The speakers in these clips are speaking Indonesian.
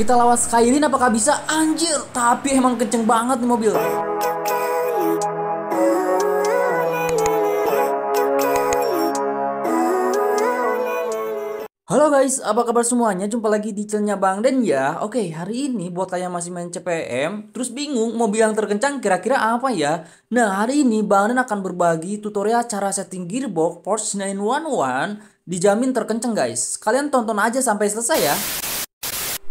Kita lawan Skyline apakah bisa? Anjir, tapi emang kenceng banget nih mobil. Halo guys, apa kabar semuanya? Jumpa lagi di channelnya Bang Den ya Oke, hari ini buat kalian masih main CPM Terus bingung mobil yang terkencang kira-kira apa ya? Nah, hari ini Bang Den akan berbagi tutorial cara setting gearbox Porsche 911 Dijamin terkencang guys Kalian tonton aja sampai selesai ya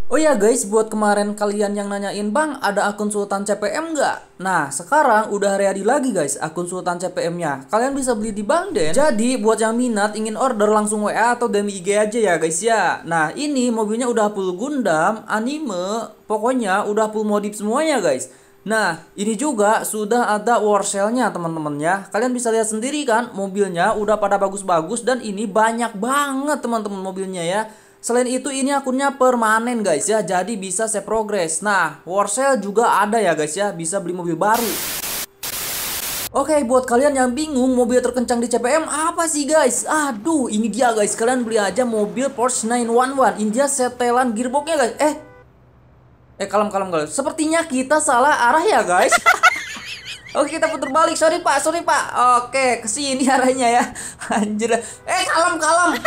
Oh ya guys, buat kemarin kalian yang nanyain Bang, ada akun Sultan CPM nggak? Nah, sekarang udah ready lagi guys akun Sultan CPM-nya. Kalian bisa beli di Bang Den. Jadi, buat yang minat ingin order langsung WA atau DM IG aja ya guys ya. Nah, ini mobilnya udah full Gundam, anime, pokoknya udah full modif semuanya guys. Nah, ini juga sudah ada war sale-nya teman-teman ya. Kalian bisa lihat sendiri kan mobilnya udah pada bagus-bagus dan ini banyak banget teman-teman mobilnya ya. Selain itu ini akunnya permanen guys ya, jadi bisa saya progress. Nah, war sale juga ada ya guys ya, bisa beli mobil baru. Oke, okay, buat kalian yang bingung mobil terkencang di CPM apa sih guys? Aduh, ini dia guys, kalian beli aja mobil Porsche 911. Ini dia setelan gearboxnya guys. Eh, eh kalem kalem guys. Sepertinya kita salah arah ya guys. Oke kita putar balik, sorry pak, sorry pak. Oke, kesini arahnya ya. Anjir, eh kalem kalem.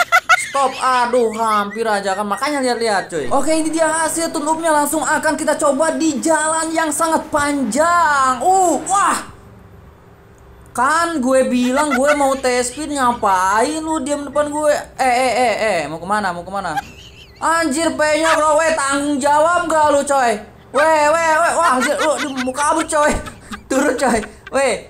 Top, aduh hampir aja kan makanya lihat-lihat cuy. Oke ini dia hasil tunuknya langsung akan kita coba di jalan yang sangat panjang. Uh, wah. Kan gue bilang gue mau tes speed ngapain lu diam depan gue? Eh eh eh eh mau kemana mau kemana? Anjir penyok bro, we tanggung jawab gak lu coy? Weh weh weh wah anjir lu muka abut coy. Turun coy. Weh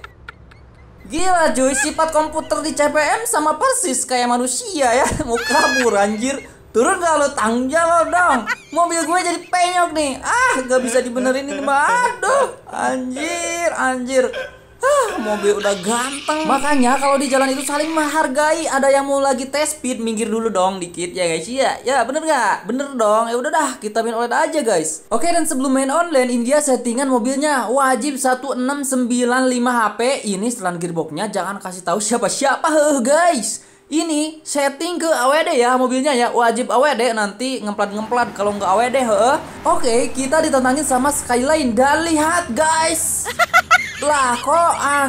Gila cuy, sifat komputer di CPM sama persis kayak manusia ya. Mau kabur anjir. Turun gak lo tanggung jawab dong. Mobil gue jadi penyok nih. Ah, gak bisa dibenerin ini mah. Aduh, anjir, anjir mobil udah ganteng makanya kalau di jalan itu saling menghargai ada yang mau lagi tes speed minggir dulu dong dikit ya guys ya ya bener nggak bener dong ya udah dah kita main online aja guys oke dan sebelum main online India settingan mobilnya wajib 1695 HP ini setelan gearboxnya jangan kasih tahu siapa-siapa heh guys ini setting ke AWD ya mobilnya ya wajib AWD nanti ngemplat-ngemplat kalau nggak AWD he oke kita ditantangin sama Skyline dan lihat guys Lah kok ah.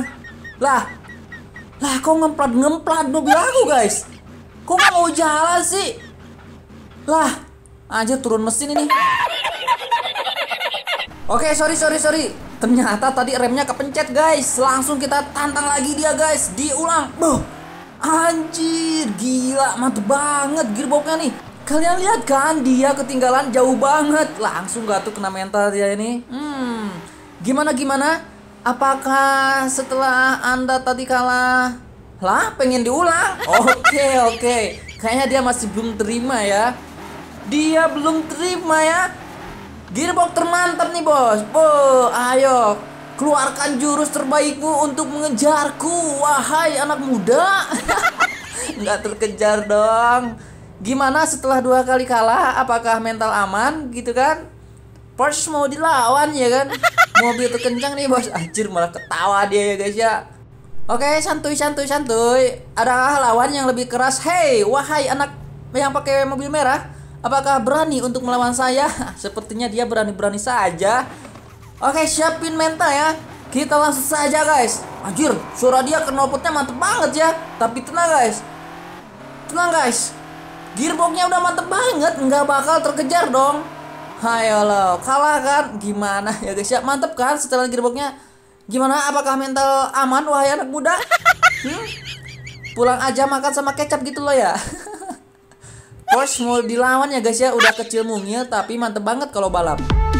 Lah. Lah kok ngemplat-ngemplat mobil aku, guys. Kok mau jalan sih? Lah, aja turun mesin ini. Oke, okay, sorry sorry sorry. Ternyata tadi remnya kepencet, guys. Langsung kita tantang lagi dia, guys. Diulang. Duh. Anjir, gila, mantep banget gearboxnya nih. Kalian lihat kan dia ketinggalan jauh banget. Langsung gak tuh kena mental dia ini. Hmm. Gimana gimana? Apakah setelah Anda tadi kalah? Lah, pengen diulang? Oke, okay, oke. Okay. Kayaknya dia masih belum terima ya. Dia belum terima ya. Gearbox termantap nih, Bos. Bo, ayo. Keluarkan jurus terbaikmu untuk mengejarku, wahai anak muda. Nggak terkejar dong. Gimana setelah dua kali kalah? Apakah mental aman gitu kan? Porsche mau dilawan ya kan? mobil tuh kencang nih bos anjir malah ketawa dia ya guys ya oke santuy santuy santuy ada lawan yang lebih keras hei wahai anak yang pakai mobil merah apakah berani untuk melawan saya sepertinya dia berani-berani saja oke siapin mental ya kita langsung saja guys anjir suara dia knalpotnya mantep banget ya tapi tenang guys tenang guys gearboxnya udah mantep banget nggak bakal terkejar dong Hayo lo, kalah kan? Gimana ya guys ya? Mantep kan setelan gearboxnya? Gimana? Apakah mental aman wahai anak muda? Hmm? Pulang aja makan sama kecap gitu loh ya. Terus mau dilawan ya guys ya, udah kecil mungil tapi mantep banget kalau balap.